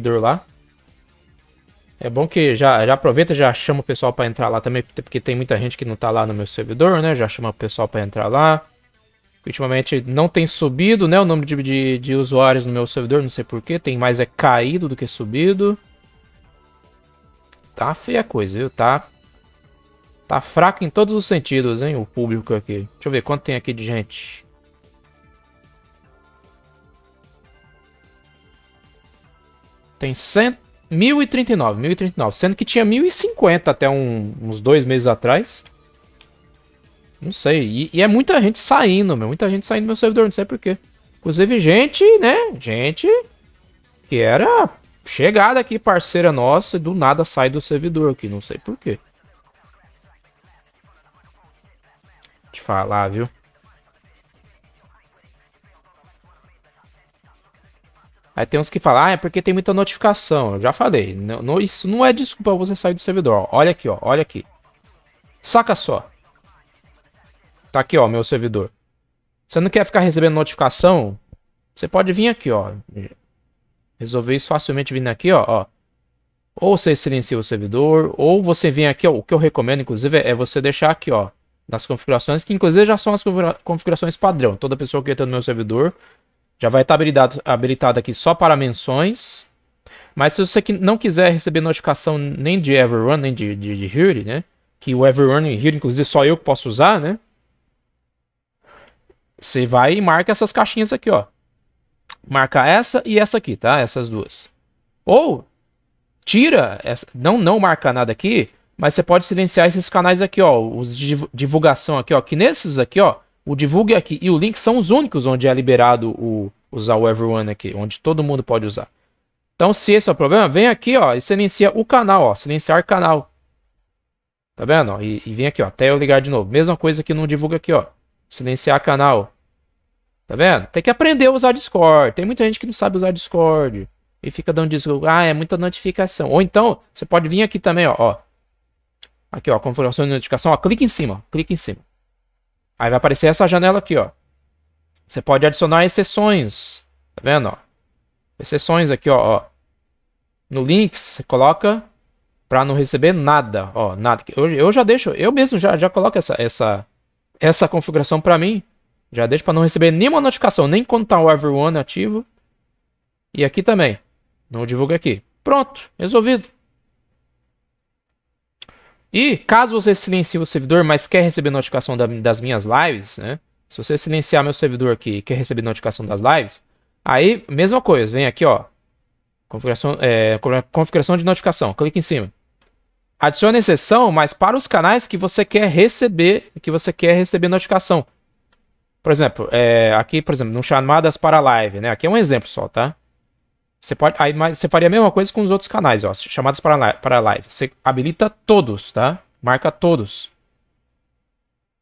servidor lá. É bom que já, já aproveita, já chama o pessoal para entrar lá também, porque tem muita gente que não tá lá no meu servidor, né? Já chama o pessoal para entrar lá. Ultimamente não tem subido, né? O número de, de, de usuários no meu servidor, não sei porquê. Tem mais é caído do que subido. Tá feia a coisa, viu? Tá, tá fraco em todos os sentidos, hein? O público aqui. Deixa eu ver quanto tem aqui de gente. Tem 100, 1039, 1039. Sendo que tinha 1050 até um, uns dois meses atrás. Não sei. E, e, é muita gente saindo, meu. Muita gente saindo do meu servidor, não sei porquê. Inclusive, gente, né? Gente que era chegada aqui, parceira nossa, e do nada sai do servidor aqui. Não sei porquê. Te falar, viu? Aí tem uns que falam, ah, é porque tem muita notificação. Eu já falei, não, não, isso não é desculpa você sair do servidor. Olha aqui, ó, olha aqui. Saca só. Tá aqui, ó, meu servidor. Você não quer ficar recebendo notificação? Você pode vir aqui, ó. Resolver isso facilmente vindo aqui, ó, ó. Ou você silencia o servidor, ou você vem aqui, ó. O que eu recomendo, inclusive, é você deixar aqui, ó. Nas configurações, que inclusive já são as configurações padrão. Toda pessoa que entra no meu servidor já vai estar habilitado, habilitado aqui só para menções. Mas se você não quiser receber notificação nem de Everrun, nem de, de, de né? Que o Everrun e Huri, inclusive, só eu posso usar, né? Você vai e marca essas caixinhas aqui, ó. Marca essa e essa aqui, tá? Essas duas. Ou tira, essa, não, não marca nada aqui, mas você pode silenciar esses canais aqui, ó. Os de divulgação aqui, ó. Que nesses aqui, ó, o divulgue aqui e o link são os únicos onde é liberado o usar o everyone aqui, onde todo mundo pode usar. Então, se esse é o problema, vem aqui, ó, e silencia o canal, ó, silenciar canal. Tá vendo? Ó? E, e vem aqui, ó, até eu ligar de novo. Mesma coisa que não divulga aqui, ó, silenciar canal. Tá vendo? Tem que aprender a usar Discord. Tem muita gente que não sabe usar Discord e fica dando desculpa, ah, é muita notificação. Ou então, você pode vir aqui também, ó, ó. Aqui, ó, configuração de notificação, ó, clica em cima, ó, clica em cima. Aí vai aparecer essa janela aqui, ó. Você pode adicionar exceções. Tá vendo, ó? Exceções aqui, ó. ó. No links, você coloca para não receber nada, ó, nada. Eu, eu já deixo, eu mesmo já, já coloco essa, essa, essa configuração para mim. Já deixo para não receber nenhuma notificação, nem quando tá o Everyone ativo. E aqui também. Não divulga aqui. Pronto, resolvido. E caso você silencie o servidor, mas quer receber notificação da, das minhas lives, né? Se você silenciar meu servidor aqui e quer receber notificação das lives, aí mesma coisa, vem aqui, ó. Configuração, é, configuração de notificação, clique em cima. Adicione exceção, mas para os canais que você quer receber, que você quer receber notificação. Por exemplo, é, aqui, por exemplo, no chamadas para live, né? Aqui é um exemplo só, tá? Você pode, aí, mas você faria a mesma coisa com os outros canais, ó, chamadas para para live. Você habilita todos, tá? Marca todos.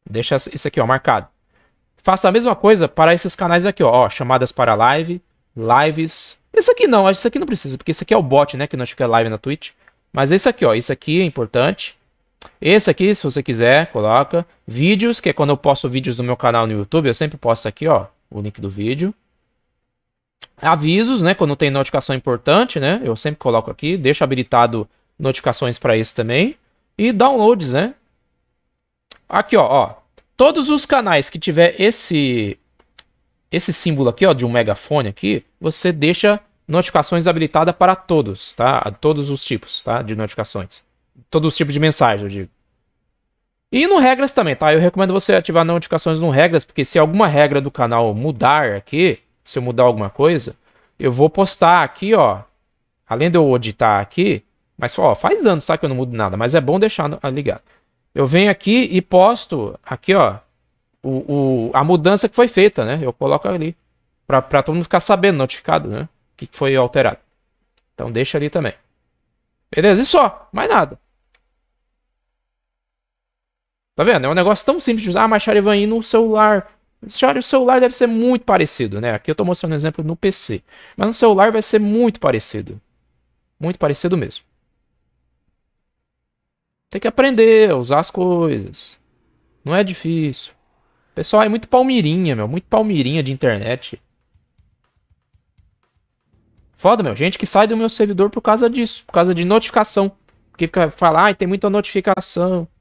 Deixa isso aqui, ó, marcado. Faça a mesma coisa para esses canais aqui, ó, ó chamadas para live, lives. Esse aqui não, isso aqui não precisa, porque esse aqui é o bot, né, que fica live na Twitch. Mas esse aqui, ó, isso aqui é importante. Esse aqui, se você quiser, coloca vídeos, que é quando eu posto vídeos do meu canal no YouTube, eu sempre posto aqui, ó, o link do vídeo avisos, né? Quando tem notificação importante, né? Eu sempre coloco aqui, deixo habilitado notificações para isso também. E downloads, né? Aqui, ó, ó. Todos os canais que tiver esse esse símbolo aqui, ó, de um megafone aqui, você deixa notificações habilitada para todos, tá? todos os tipos, tá? De notificações. Todos os tipos de mensagem, eu digo. E no regras também, tá? Eu recomendo você ativar notificações no regras, porque se alguma regra do canal mudar aqui, se eu mudar alguma coisa, eu vou postar aqui, ó. Além de eu editar aqui, mas ó, faz anos, sabe que eu não mudo nada, mas é bom deixar ah, ligado. Eu venho aqui e posto aqui, ó, o, o, a mudança que foi feita, né? Eu coloco ali para todo mundo ficar sabendo, notificado, né? O que foi alterado. Então deixa ali também. Beleza? E só, mais nada. Tá vendo? É um negócio tão simples de usar. Ah, mas Charivan no celular. Olha, o celular deve ser muito parecido, né? Aqui eu estou mostrando um exemplo no PC. Mas no celular vai ser muito parecido. Muito parecido mesmo. Tem que aprender a usar as coisas. Não é difícil. Pessoal, é muito palmirinha, meu. Muito palmirinha de internet. Foda, meu. Gente que sai do meu servidor por causa disso. Por causa de notificação. Porque fica falar, ai, tem muita notificação.